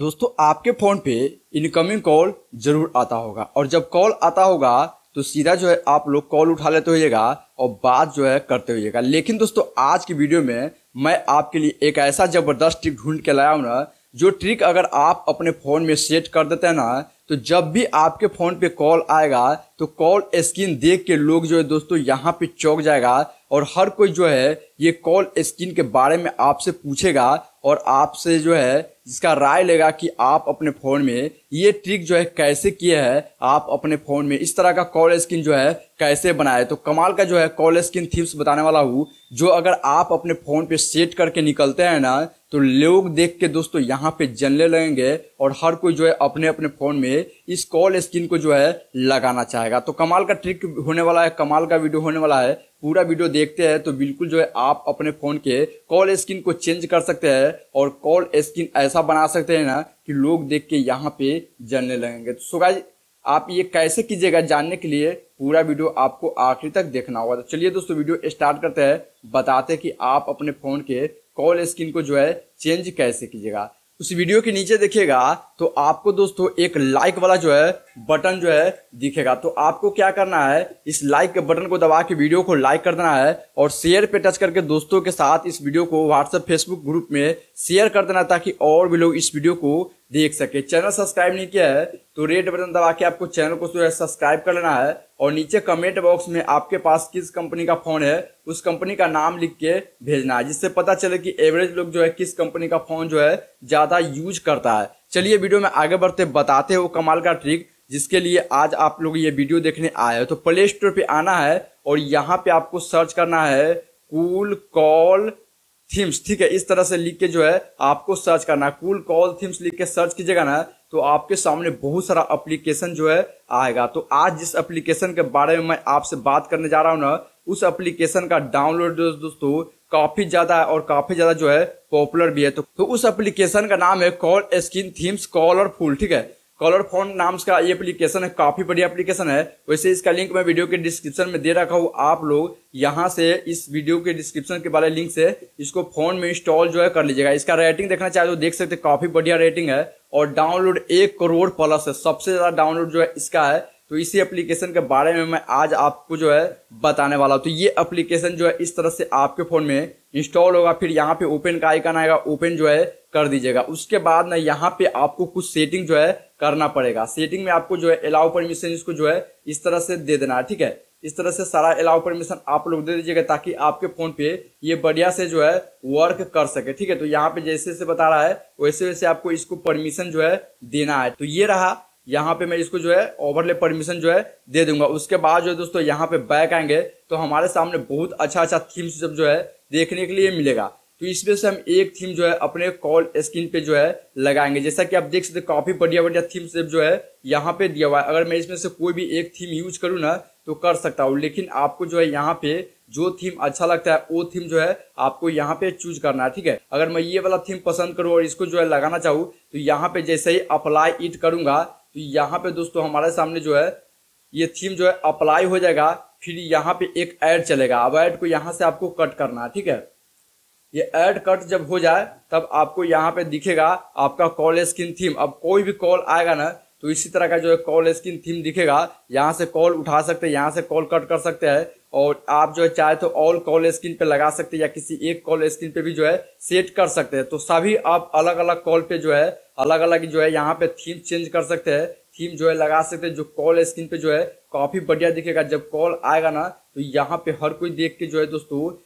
दोस्तों आपके फ़ोन पे इनकमिंग कॉल जरूर आता होगा और जब कॉल आता होगा तो सीधा जो है आप लोग कॉल उठा लेते होइएगा और बात जो है करते होइएगा लेकिन दोस्तों आज की वीडियो में मैं आपके लिए एक ऐसा ज़बरदस्त ट्रिक ढूंढ के लाया हूं ना जो ट्रिक अगर आप अपने फ़ोन में सेट कर देते हैं ना तो जब भी आपके फ़ोन पे कॉल आएगा तो कॉल स्क्रीन देख के लोग जो है दोस्तों यहाँ पे चौक जाएगा और हर कोई जो है ये कॉल स्क्रीन के बारे में आपसे पूछेगा और आपसे जो है जिसका राय लेगा कि आप अपने फ़ोन में ये ट्रिक जो है कैसे किए है आप अपने फ़ोन में इस तरह का कॉल स्किन जो है कैसे बनाए तो कमाल का जो है कॉल स्किन थिप्स बताने वाला हूँ जो अगर आप अपने फ़ोन पे सेट करके निकलते हैं ना तो लोग देख के दोस्तों यहाँ पे जलने लगेंगे और हर कोई जो है अपने अपने फ़ोन में इस कॉल स्क्रीन को जो है लगाना चाहेगा तो कमाल का ट्रिक होने वाला है कमाल का वीडियो होने वाला है पूरा वीडियो देखते हैं तो बिल्कुल जो है आप अपने फ़ोन के कॉल स्क्रीन को चेंज कर सकते हैं और कॉल स्क्रीन ऐसा बना सकते हैं ना कि लोग देख के यहाँ पे जलने लगेंगे तो सुगा आप ये कैसे कीजिएगा जानने के लिए पूरा वीडियो आपको आखिरी तक देखना होगा तो चलिए दोस्तों वीडियो स्टार्ट करते हैं बताते कि आप अपने फ़ोन के कॉल स्किन को जो है चेंज कैसे कीजिएगा उस वीडियो के नीचे देखिएगा तो आपको दोस्तों एक लाइक वाला जो है बटन जो है दिखेगा तो आपको क्या करना है इस लाइक के बटन को दबा के वीडियो को लाइक कर देना है और शेयर पे टच करके दोस्तों के साथ इस वीडियो को व्हाट्सएप फेसबुक ग्रुप में शेयर कर देना ताकि और भी लोग इस वीडियो को देख सके चैनल सब्सक्राइब नहीं किया है तो रेड बटन दबा के आपको चैनल को जो है सब्सक्राइब कर लेना है और नीचे कमेंट बॉक्स में आपके पास किस कंपनी का फोन है उस कंपनी का नाम लिख के भेजना है जिससे पता चले कि एवरेज लोग जो है किस कंपनी का फोन जो है ज़्यादा यूज करता है चलिए वीडियो में आगे बढ़ते बताते हैं वो कमाल का ट्रिक जिसके लिए आज आप लोग ये वीडियो देखने आए हो तो प्ले स्टोर पे आना है और यहाँ पे आपको सर्च करना है कूल कॉल थीम्स ठीक है इस तरह से लिख के जो है आपको सर्च करना है कूल कॉल थीम्स लिख के सर्च कीजिएगा ना तो आपके सामने बहुत सारा एप्लीकेशन जो है आएगा तो आज जिस एप्लीकेशन के बारे में मैं आपसे बात करने जा रहा हूँ ना उस एप्लीकेशन का डाउनलोड दोस्तों काफी ज्यादा है और काफी ज्यादा जो है पॉपुलर भी है तो, तो उस एप्लीकेशन का नाम है कॉल स्किन थीम्स कॉल और फूल ठीक है कॉलर फोन नाम्स का ये एप्लीकेशन है काफ़ी बढ़िया एप्लीकेशन है वैसे इसका लिंक मैं वीडियो के डिस्क्रिप्शन में दे रखा हूँ आप लोग यहाँ से इस वीडियो के डिस्क्रिप्शन के वाले लिंक से इसको फोन में इंस्टॉल जो है कर लीजिएगा इसका रेटिंग देखना चाहे तो देख सकते काफ़ी बढ़िया रेटिंग है और डाउनलोड एक करोड़ प्लस है सबसे ज़्यादा डाउनलोड जो है इसका है तो इसी एप्लीकेशन के बारे में मैं आज आपको जो है बताने वाला हूँ तो ये एप्लीकेशन जो है इस तरह से आपके फ़ोन में इंस्टॉल होगा फिर यहाँ पे ओपन का आइकन आएगा ओपन जो है कर दीजिएगा उसके बाद ना यहाँ पे आपको कुछ सेटिंग जो है करना पड़ेगा सेटिंग में आपको जो है अलाउ परमिशन इसको जो है इस तरह से दे देना है ठीक है इस तरह से सारा अलाउ परमिशन आप लोग दे दीजिएगा ताकि आपके फ़ोन पे ये बढ़िया से जो है वर्क कर सके ठीक है तो यहाँ पे जैसे जैसे बता रहा है वैसे वैसे आपको इसको परमिशन जो है देना है तो ये रहा यहाँ पे मैं इसको जो है ओवरले परमिशन जो है दे दूंगा उसके बाद जो है दोस्तों यहाँ पे बैक आएंगे तो हमारे सामने बहुत अच्छा अच्छा थीम सब जो है देखने के लिए मिलेगा तो इसमें से हम एक थीम जो है अपने कॉल स्क्रीन पे जो है लगाएंगे जैसा कि आप देख सकते काफी बढ़िया बढ़िया थीम से जो है यहाँ पे दिया हुआ है अगर मैं इसमें से कोई भी एक थीम यूज करूँ ना तो कर सकता हूँ लेकिन आपको जो है यहाँ पे जो थीम अच्छा लगता है वो थीम जो है आपको यहाँ पे चूज करना है ठीक है अगर मैं ये वाला थीम पसंद करूँ और इसको जो है लगाना चाहूँ तो यहाँ पे जैसे ही अप्लाई इट करूंगा तो यहाँ पे दोस्तों हमारे सामने जो है ये थीम जो है अप्लाई हो जाएगा फिर यहाँ पे एक ऐड चलेगा अब ऐड को यहाँ से आपको कट करना है ठीक है ये ऐड कट जब हो जाए तब आपको यहाँ पे दिखेगा आपका कॉल स्किन थीम अब कोई भी कॉल आएगा ना तो इसी तरह का जो है कॉल स्किन थीम दिखेगा यहाँ से कॉल उठा सकते हैं यहाँ से कॉल कट कर सकते हैं और आप जो है चाहे तो ऑल कॉल स्क्रीन पे लगा सकते हैं या किसी एक कॉल स्क्रीन पे भी जो है सेट कर सकते हैं तो सभी आप अलग अलग कॉल पे जो है अलग अलग जो है यहाँ पे थीम चेंज कर सकते हैं थीम जो है लगा सकते हैं जो कॉल स्क्रीन पे जो है काफी बढ़िया दिखेगा जब कॉल आएगा ना तो यहाँ पे हर कोई देख के जो है दोस्तों